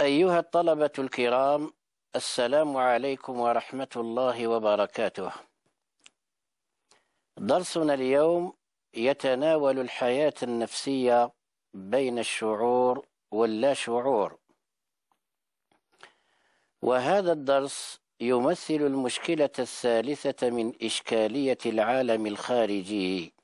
أيها الطلبة الكرام السلام عليكم ورحمة الله وبركاته درسنا اليوم يتناول الحياة النفسية بين الشعور واللا شعور وهذا الدرس يمثل المشكلة الثالثة من إشكالية العالم الخارجي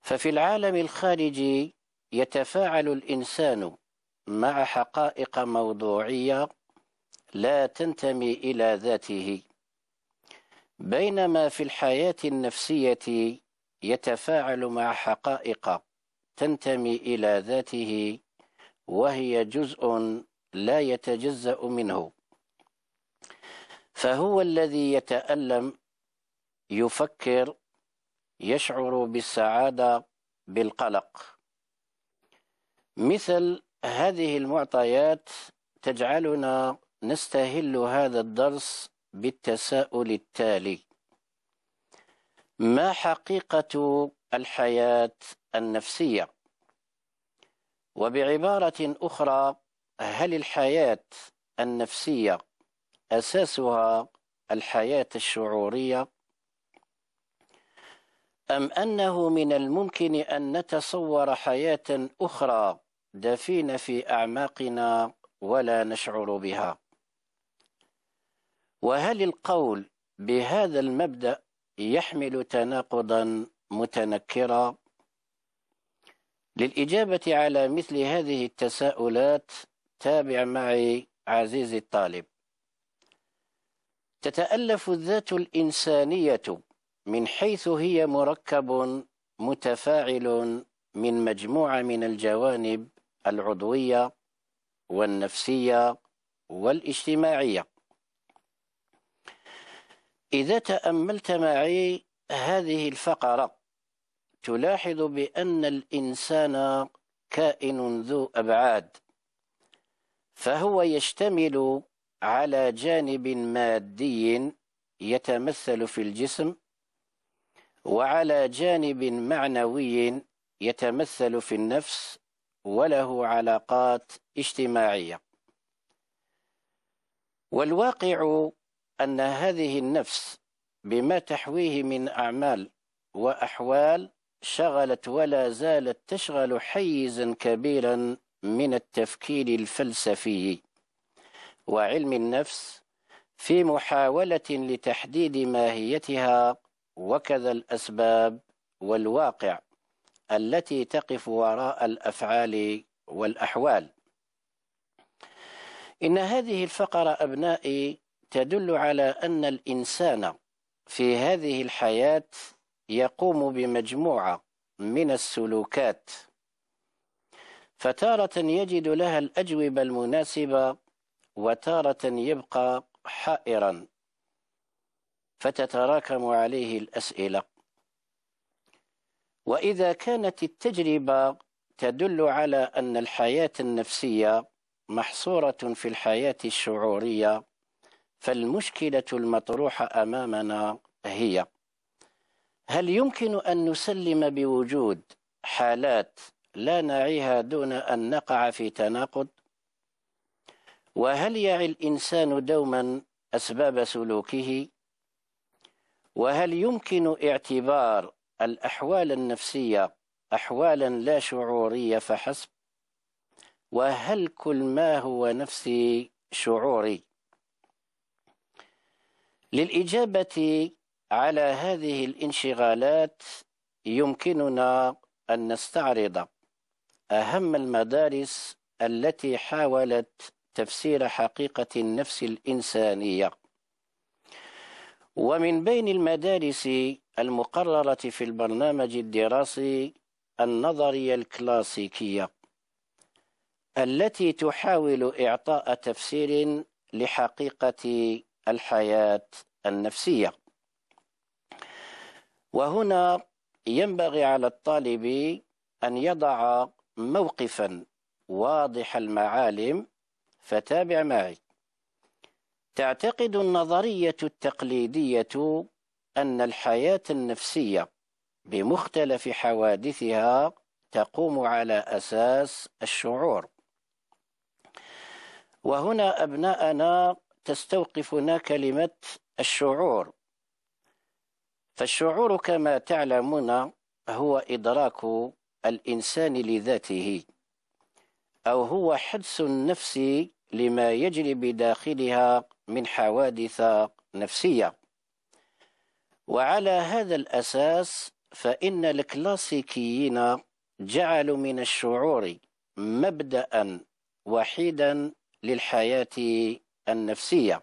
ففي العالم الخارجي يتفاعل الإنسان مع حقائق موضوعية لا تنتمي إلى ذاته بينما في الحياة النفسية يتفاعل مع حقائق تنتمي إلى ذاته وهي جزء لا يتجزأ منه فهو الذي يتألم يفكر يشعر بالسعادة بالقلق مثل هذه المعطيات تجعلنا نستهل هذا الدرس بالتساؤل التالي ما حقيقة الحياة النفسية؟ وبعبارة أخرى هل الحياة النفسية أساسها الحياة الشعورية؟ أم أنه من الممكن أن نتصور حياة أخرى دفين في أعماقنا ولا نشعر بها وهل القول بهذا المبدأ يحمل تناقضا متنكرا للإجابة على مثل هذه التساؤلات تابع معي عزيزي الطالب تتألف الذات الإنسانية من حيث هي مركب متفاعل من مجموعة من الجوانب العضوية والنفسية والاجتماعية إذا تأملت معي هذه الفقرة تلاحظ بأن الإنسان كائن ذو أبعاد فهو يشتمل على جانب مادي يتمثل في الجسم وعلى جانب معنوي يتمثل في النفس وله علاقات اجتماعية والواقع أن هذه النفس بما تحويه من أعمال وأحوال شغلت ولا زالت تشغل حيزا كبيرا من التفكير الفلسفي وعلم النفس في محاولة لتحديد ماهيتها وكذا الأسباب والواقع التي تقف وراء الافعال والاحوال ان هذه الفقره ابنائي تدل على ان الانسان في هذه الحياه يقوم بمجموعه من السلوكات فتاره يجد لها الاجوبه المناسبه وتاره يبقى حائرا فتتراكم عليه الاسئله واذا كانت التجربه تدل على ان الحياه النفسيه محصوره في الحياه الشعوريه فالمشكله المطروحه امامنا هي هل يمكن ان نسلم بوجود حالات لا نعيها دون ان نقع في تناقض وهل يعي الانسان دوما اسباب سلوكه وهل يمكن اعتبار الأحوال النفسية أحوالا لا شعورية فحسب وهل كل ما هو نفسي شعوري للإجابة على هذه الانشغالات يمكننا أن نستعرض أهم المدارس التي حاولت تفسير حقيقة النفس الإنسانية ومن بين المدارس المقررة في البرنامج الدراسي النظرية الكلاسيكية التي تحاول إعطاء تفسير لحقيقة الحياة النفسية وهنا ينبغي على الطالب أن يضع موقفا واضح المعالم فتابع معي تعتقد النظرية التقليدية أن الحياة النفسية بمختلف حوادثها تقوم على أساس الشعور وهنا أبناءنا تستوقفنا كلمة الشعور فالشعور كما تعلمون هو إدراك الإنسان لذاته أو هو حدس النفس لما يجري بداخلها من حوادث نفسية وعلى هذا الأساس فإن الكلاسيكيين جعلوا من الشعور مبدأ وحيدا للحياة النفسية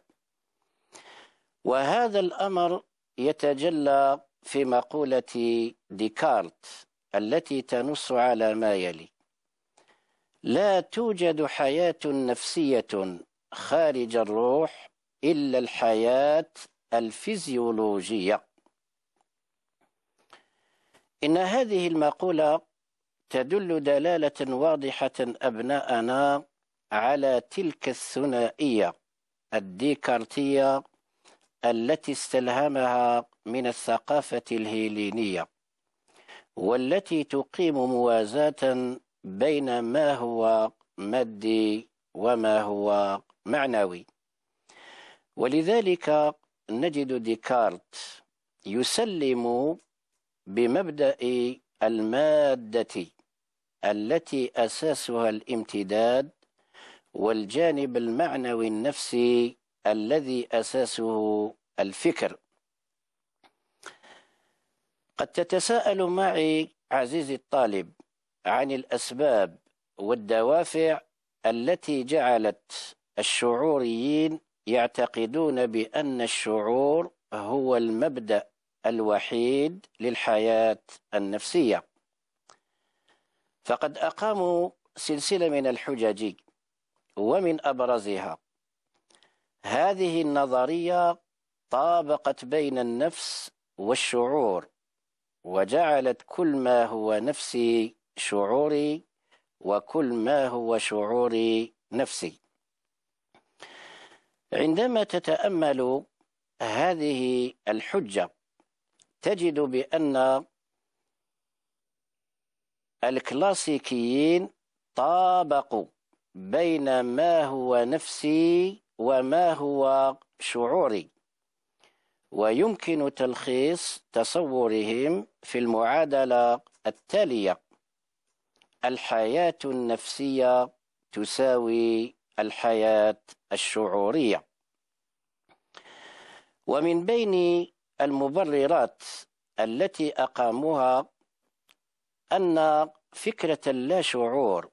وهذا الأمر يتجلى في مقولة ديكارت التي تنص على ما يلي لا توجد حياة نفسية خارج الروح إلا الحياة الفيزيولوجية إن هذه المقولة تدل دلالة واضحة أبناءنا على تلك الثنائية الديكارتية التي استلهمها من الثقافة الهيلينية والتي تقيم موازاة بين ما هو مادي وما هو معنوي ولذلك نجد ديكارت يسلم بمبدأ المادة التي أساسها الامتداد والجانب المعنوي النفسي الذي أساسه الفكر قد تتساءل معي عزيزي الطالب عن الأسباب والدوافع التي جعلت الشعوريين يعتقدون بأن الشعور هو المبدأ الوحيد للحياة النفسية فقد أقاموا سلسلة من الحجج ومن أبرزها هذه النظرية طابقت بين النفس والشعور وجعلت كل ما هو نفسي شعوري وكل ما هو شعوري نفسي عندما تتامل هذه الحجه تجد بأن الكلاسيكيين طابقوا بين ما هو نفسي وما هو شعوري ويمكن تلخيص تصورهم في المعادلة التالية الحياة النفسية تساوي الحياة الشعورية ومن بين المبررات التي أقاموها أن فكرة اللاشعور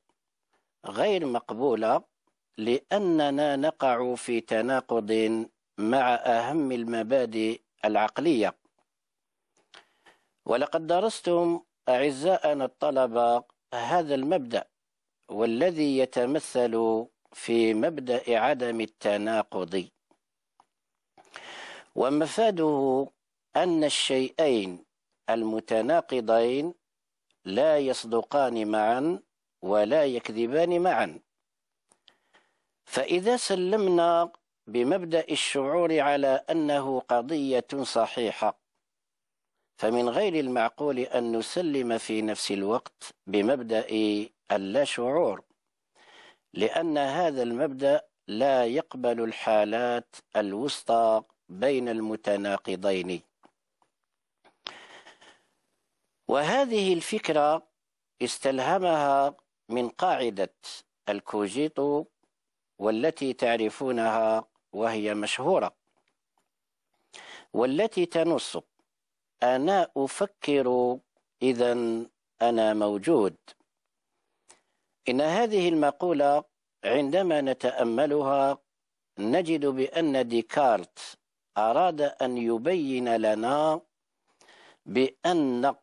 غير مقبولة لأننا نقع في تناقض مع أهم المبادئ العقلية ولقد درستم أعزائنا الطلبة هذا المبدأ والذي يتمثل في مبدأ عدم التناقض ومفاده أن الشيئين المتناقضين لا يصدقان معا ولا يكذبان معا فإذا سلمنا بمبدأ الشعور على أنه قضية صحيحة فمن غير المعقول أن نسلم في نفس الوقت بمبدأ اللاشعور لأن هذا المبدأ لا يقبل الحالات الوسطى بين المتناقضين وهذه الفكرة استلهمها من قاعدة الكوجيتو والتي تعرفونها وهي مشهورة والتي تنص أنا أفكر إذا أنا موجود إن هذه المقولة عندما نتأملها نجد بأن ديكارت أراد أن يبين لنا بأن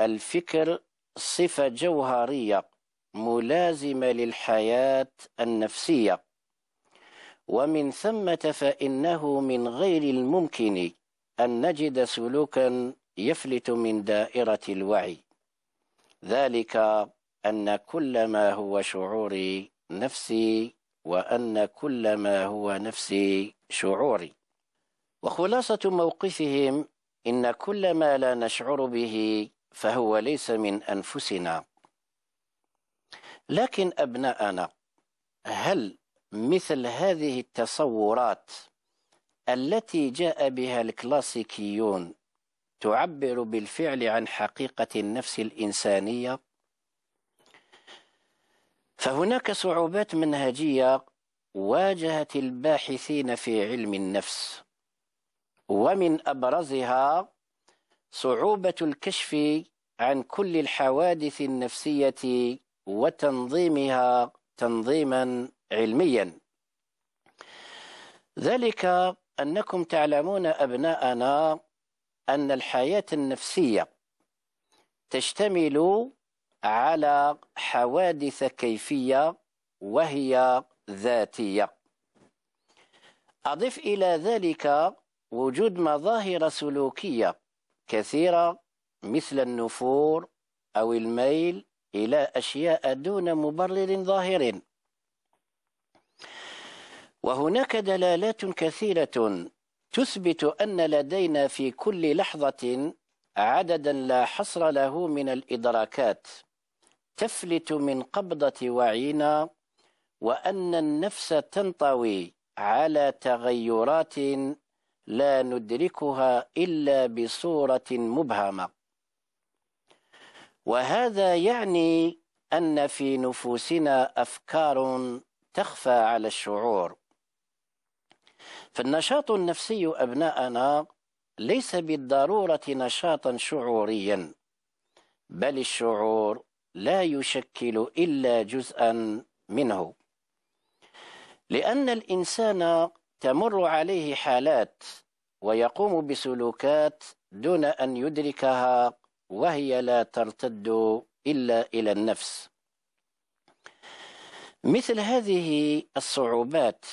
الفكر صفة جوهرية ملازمة للحياة النفسية ومن ثمة فإنه من غير الممكن أن نجد سلوكا يفلت من دائرة الوعي ذلك أن كل ما هو شعوري نفسي وأن كل ما هو نفسي شعوري وخلاصة موقفهم إن كل ما لا نشعر به فهو ليس من أنفسنا لكن أبناءنا هل مثل هذه التصورات التي جاء بها الكلاسيكيون تعبر بالفعل عن حقيقة النفس الإنسانية فهناك صعوبات منهجية واجهت الباحثين في علم النفس ومن أبرزها صعوبة الكشف عن كل الحوادث النفسية وتنظيمها تنظيما علميا ذلك أنكم تعلمون أبناءنا أن الحياة النفسية تشتمل على حوادث كيفية وهي ذاتية أضف إلى ذلك وجود مظاهر سلوكية كثيرة مثل النفور أو الميل إلى أشياء دون مبرر ظاهر وهناك دلالات كثيرة تثبت أن لدينا في كل لحظة عددا لا حصر له من الإدراكات تفلت من قبضة وعينا وأن النفس تنطوي على تغيرات لا ندركها إلا بصورة مبهمة وهذا يعني أن في نفوسنا أفكار تخفى على الشعور فالنشاط النفسي أبناءنا ليس بالضرورة نشاطا شعوريا بل الشعور لا يشكل إلا جزءا منه لأن الإنسان تمر عليه حالات ويقوم بسلوكات دون أن يدركها وهي لا ترتد إلا إلى النفس مثل هذه الصعوبات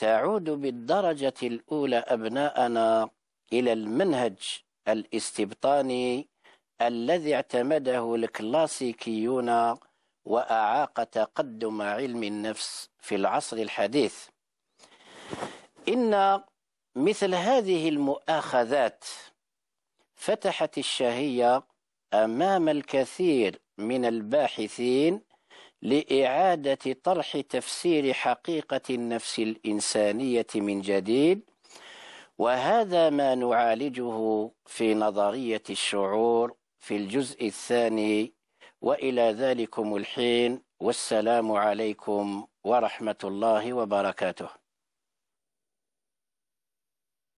تعود بالدرجة الأولى أبناءنا إلى المنهج الاستبطاني الذي اعتمده الكلاسيكيون وأعاق تقدم علم النفس في العصر الحديث إن مثل هذه المؤاخذات فتحت الشهية أمام الكثير من الباحثين لإعادة طرح تفسير حقيقة النفس الإنسانية من جديد وهذا ما نعالجه في نظرية الشعور في الجزء الثاني وإلى ذلكم الحين والسلام عليكم ورحمة الله وبركاته